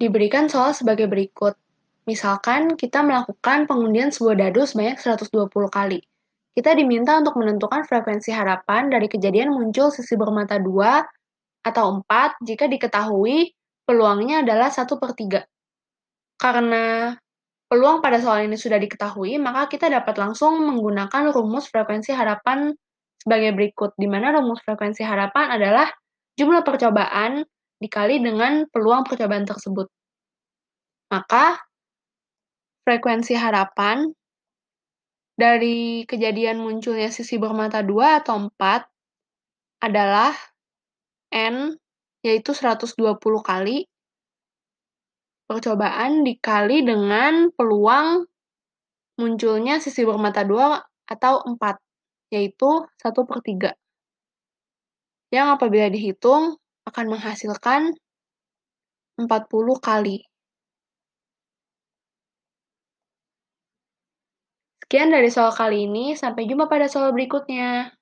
Diberikan soal sebagai berikut. Misalkan kita melakukan pengundian sebuah dadu sebanyak 120 kali. Kita diminta untuk menentukan frekuensi harapan dari kejadian muncul sisi bermata 2 atau 4 jika diketahui peluangnya adalah 1 per 3. Karena peluang pada soal ini sudah diketahui, maka kita dapat langsung menggunakan rumus frekuensi harapan sebagai berikut, di mana rumus frekuensi harapan adalah jumlah percobaan dikali dengan peluang percobaan tersebut. Maka frekuensi harapan dari kejadian munculnya sisi bermata 2 atau 4 adalah N yaitu 120 kali percobaan dikali dengan peluang munculnya sisi bermata 2 atau 4 yaitu 1 per 3 yang apabila dihitung akan menghasilkan 40 kali. Sekian dari soal kali ini, sampai jumpa pada soal berikutnya.